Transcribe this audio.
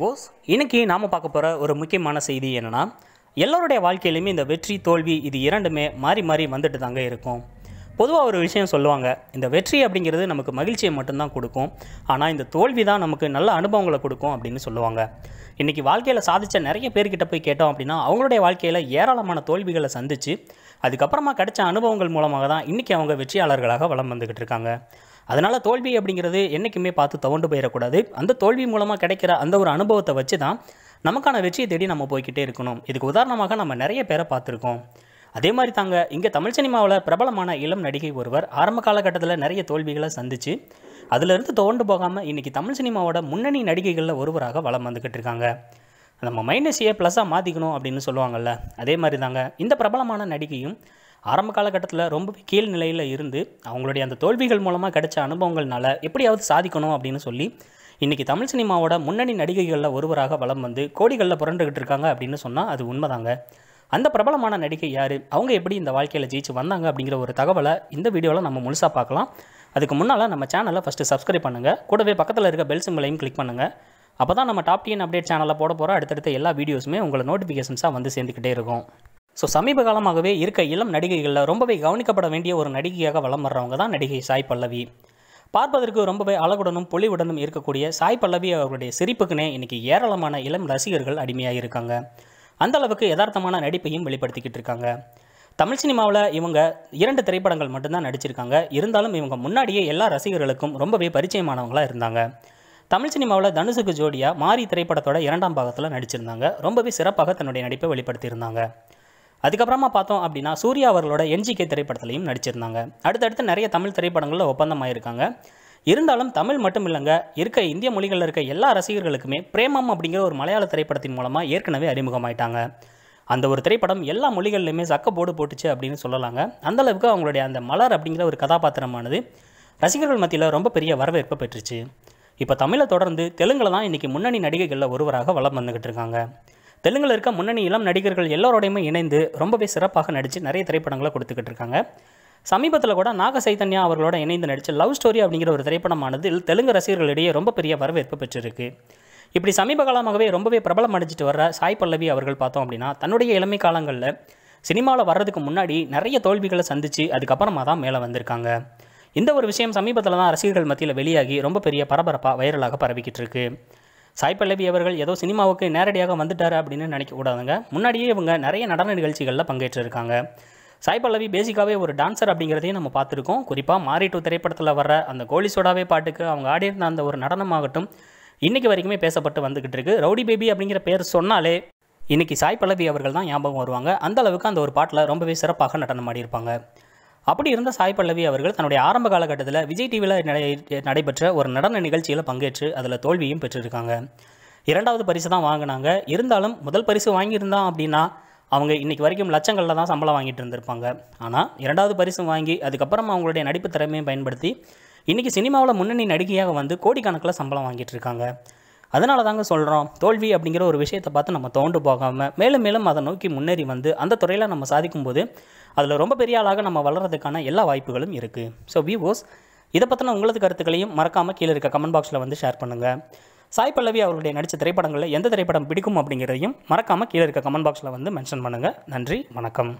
போஸ் இன்றைக்கி நாம் பார்க்க போகிற ஒரு முக்கியமான செய்தி என்னென்னா எல்லோருடைய வாழ்க்கையிலையுமே இந்த வெற்றி தோல்வி இது இரண்டுமே மாறி மாறி வந்துட்டு தாங்க இருக்கும் பொதுவாக ஒரு விஷயம் சொல்லுவாங்க இந்த வெற்றி அப்படிங்கிறது நமக்கு மகிழ்ச்சியை மட்டும்தான் கொடுக்கும் ஆனால் இந்த தோல்வி தான் நமக்கு நல்ல அனுபவங்களை கொடுக்கும் அப்படின்னு சொல்லுவாங்க இன்றைக்கி வாழ்க்கையில் சாதித்த நிறைய பேர்கிட்ட போய் கேட்டோம் அப்படின்னா அவங்களுடைய வாழ்க்கையில் ஏராளமான தோல்விகளை சந்தித்து அதுக்கப்புறமா கிடைச்ச அனுபவங்கள் மூலமாக தான் இன்றைக்கி அவங்க வெற்றியாளர்களாக வளம் வந்துக்கிட்டு இருக்காங்க அதனால் தோல்வி அப்படிங்கிறது என்றைக்குமே பார்த்து தவண்டு போயிடக்கூடாது அந்த தோல்வி மூலமாக கிடைக்கிற அந்த ஒரு அனுபவத்தை வச்சு தான் நமக்கான வெற்றியை தேடி நம்ம போய்கிட்டே இருக்கணும் இதுக்கு உதாரணமாக நம்ம நிறைய பேரை பார்த்துருக்கோம் அதே மாதிரி தாங்க இங்கே தமிழ் சினிமாவில் பிரபலமான இளம் நடிகை ஒருவர் ஆரம்ப காலகட்டத்தில் நிறைய தோல்விகளை சந்தித்து அதிலிருந்து தோண்டு போகாமல் இன்றைக்கி தமிழ் சினிமாவோட முன்னணி நடிகைகளில் ஒருவராக வளம் வந்துக்கிட்டு இருக்காங்க நம்ம மைனஸ் ஏ ப்ளஸ்ஸாக மாற்றிக்கணும் அப்படின்னு சொல்லுவாங்கள்ல அதே மாதிரி தாங்க இந்த பிரபலமான நடிகையும் ஆரம்ப காலகட்டத்தில் ரொம்ப கீழ் நிலையில் இருந்து அவங்களுடைய அந்த தோல்விகள் மூலமாக கிடைச்ச அனுபவங்கள்னால எப்படியாவது சாதிக்கணும் அப்படின்னு சொல்லி இன்றைக்கி தமிழ் சினிமாவோட முன்னணி நடிகைகளில் ஒருவராக வளம் வந்து கோடிகளில் புரண்டுகிட்டு இருக்காங்க அப்படின்னு சொன்னால் அது உண்மைதாங்க அந்த பிரபலமான நடிகை யார் அவங்க எப்படி இந்த வாழ்க்கையில் ஜெயிச்சு வந்தாங்க அப்படிங்கிற ஒரு தகவலை இந்த வீடியோவில் நம்ம முழுசாக பார்க்கலாம் அதுக்கு முன்னால் நம்ம சேனலை ஃபஸ்ட்டு சப்ஸ்கிரைப் பண்ணுங்கள் கூடவே பக்கத்தில் இருக்க பெல் சிம்பிளையும் கிளிக் பண்ணுங்கள் அப்போ தான் நம்ம டாப் அப்டேட் சேனலில் போட போகிற அடுத்தடுத்த எல்லா வீடியோஸுமே உங்களை நோட்டிஃபிகேஷன்ஸாக வந்து சேர்ந்துக்கிட்டே இருக்கும் ஸோ சமீப காலமாகவே இருக்க இளம் நடிகைகளில் ரொம்பவே கவனிக்கப்பட வேண்டிய ஒரு நடிகையாக வலம் வர்றவங்க தான் நடிகை சாய் பல்லவி பார்ப்பதற்கு ரொம்பவே அழகுடனும் பொலிவுடனும் இருக்கக்கூடிய சாய் பல்லவி அவருடைய சிரிப்புக்குனே இன்றைக்கி ஏராளமான இளம் ரசிகர்கள் அடிமையாக இருக்காங்க அந்த அளவுக்கு யதார்த்தமான நடிப்பையும் வெளிப்படுத்திக்கிட்டு இருக்காங்க தமிழ் சினிமாவில் இவங்க இரண்டு திரைப்படங்கள் மட்டும்தான் நடிச்சிருக்காங்க இருந்தாலும் இவங்க முன்னாடியே எல்லா ரசிகர்களுக்கும் ரொம்பவே பரிச்சயமானவங்களாக இருந்தாங்க தமிழ் சினிமாவில் தனுஷுக்கு ஜோடியாக மாரி திரைப்படத்தோட இரண்டாம் பாகத்தில் நடிச்சிருந்தாங்க ரொம்பவே சிறப்பாக தன்னுடைய நடிப்பை வெளிப்படுத்தியிருந்தாங்க அதுக்கப்புறமா பார்த்தோம் அப்படின்னா சூர்யா அவர்களோட என்ஜிகே திரைப்படத்துலையும் நடிச்சிருந்தாங்க அடுத்தடுத்து நிறைய தமிழ் திரைப்படங்களில் ஒப்பந்தமாயிருக்காங்க இருந்தாலும் தமிழ் மட்டும் இல்லைங்க இருக்க இந்திய மொழிகளில் இருக்க எல்லா ரசிகர்களுக்குமே பிரேமம் அப்படிங்கிற ஒரு மலையாள திரைப்படத்தின் மூலமாக ஏற்கனவே அறிமுகமாயிட்டாங்க அந்த ஒரு திரைப்படம் எல்லா மொழிகள்லையுமே போடு போட்டுச்சு அப்படின்னு சொல்லலாங்க அந்தளவுக்கு அவங்களுடைய அந்த மலர் அப்படிங்கிற ஒரு கதாபாத்திரமானது ரசிகர்கள் மத்தியில் ரொம்ப பெரிய வரவேற்பை பெற்றுச்சு இப்போ தமிழை தொடர்ந்து தெலுங்கில் தான் இன்றைக்கி முன்னணி நடிகைகளில் ஒருவராக வளம் வந்துக்கிட்டு இருக்காங்க தெலுங்கில் இருக்க முன்னணி இளம் நடிகர்கள் எல்லோரோடையுமே இணைந்து ரொம்பவே சிறப்பாக நடித்து நிறைய திரைப்படங்களை கொடுத்துக்கிட்டு இருக்காங்க சமீபத்தில் கூட நாக சைதன்யா அவர்களோட இணைந்து நடித்த லவ் ஸ்டோரி அப்படிங்கிற ஒரு திரைப்படமானது தெலுங்கு ரசிகர்களிடையே ரொம்ப பெரிய வரவேற்பு பெற்றிருக்கு இப்படி சமீப காலமாகவே ரொம்பவே பிரபலம் அடைஞ்சிட்டு வர்ற சாய் பல்லவி அவர்கள் பார்த்தோம் அப்படின்னா தன்னுடைய இளமை காலங்களில் சினிமாவில் வர்றதுக்கு முன்னாடி நிறைய தோல்விகளை சந்தித்து அதுக்கப்புறமா தான் மேலே வந்திருக்காங்க இந்த ஒரு விஷயம் சமீபத்தில் தான் ரசிகர்கள் மத்தியில் வெளியாகி ரொம்ப பெரிய பரபரப்பாக வைரலாக பரவிக்கிட்டு இருக்குது சாய் பல்லவி அவர்கள் ஏதோ சினிமாவுக்கு நேரடியாக வந்துட்டார் அப்படின்னு நினைக்கக்கூடாதுங்க முன்னாடியே இவங்க நிறைய நடன நிகழ்ச்சிகளில் பங்கேற்றிருக்காங்க சாய் பல்லவி பேசிக்காகவே ஒரு டான்சர் அப்படிங்கிறதையும் நம்ம பார்த்துருக்கோம் குறிப்பாக மாறி டூ திரைப்படத்தில் வர அந்த கோலி சோடாவே பாட்டுக்கு அவங்க ஆடியிருந்த அந்த ஒரு நடனமாகட்டும் இன்றைக்கி வரைக்குமே பேசப்பட்டு வந்துக்கிட்டு இருக்குது ரவுடி பேபி அப்படிங்கிற பேர் சொன்னாலே இன்றைக்கி சாய் பல்லவி அவர்கள் தான் ஞாபகம் வருவாங்க அந்த அளவுக்கு அந்த ஒரு பாட்டில் ரொம்பவே சிறப்பாக நடனம் ஆடியிருப்பாங்க அப்படி இருந்த சாய் பல்லவி அவர்கள் தன்னுடைய ஆரம்ப காலகட்டத்தில் விஜய் டிவியில் நடைபெற்ற ஒரு நடன நிகழ்ச்சியில் பங்கேற்று அதில் தோல்வியும் பெற்றிருக்காங்க இரண்டாவது பரிசு தான் வாங்கினாங்க இருந்தாலும் முதல் பரிசு வாங்கியிருந்தான் அப்படின்னா அவங்க இன்றைக்கி வரைக்கும் லட்சங்களில் தான் சம்பளம் வாங்கிட்டு இருந்திருப்பாங்க ஆனால் இரண்டாவது பரிசு வாங்கி அதுக்கப்புறம் அவங்களுடைய நடிப்பு திறமையை பயன்படுத்தி இன்றைக்கி சினிமாவில் முன்னணி நடிகையாக வந்து கோடிக்கணக்கில் சம்பளம் வாங்கிட்டு இருக்காங்க அதனால தாங்க சொல்கிறோம் தோல்வி அப்படிங்கிற ஒரு விஷயத்தை பார்த்து நம்ம தோண்டு போகாமல் மேலும் மேலும் அதை நோக்கி முன்னேறி வந்து அந்த துறையில் நம்ம சாதிக்கும்போது அதில் ரொம்ப பெரிய ஆளாக நம்ம வளர்கிறதுக்கான எல்லா வாய்ப்புகளும் இருக்குது ஸோ விவோஸ் இதை பற்றின உங்களது கருத்துக்களையும் மறக்காமல் கீழே இருக்க கமெண்ட் பாக்ஸில் வந்து ஷேர் பண்ணுங்கள் சாய் பல்லவி அவருடைய நடித்த திரைப்படங்களில் எந்த திரைப்படம் பிடிக்கும் அப்படிங்கிறதையும் மறக்காமல் கீழே இருக்க கமெண்ட் பாக்ஸில் வந்து மென்ஷன் பண்ணுங்கள் நன்றி வணக்கம்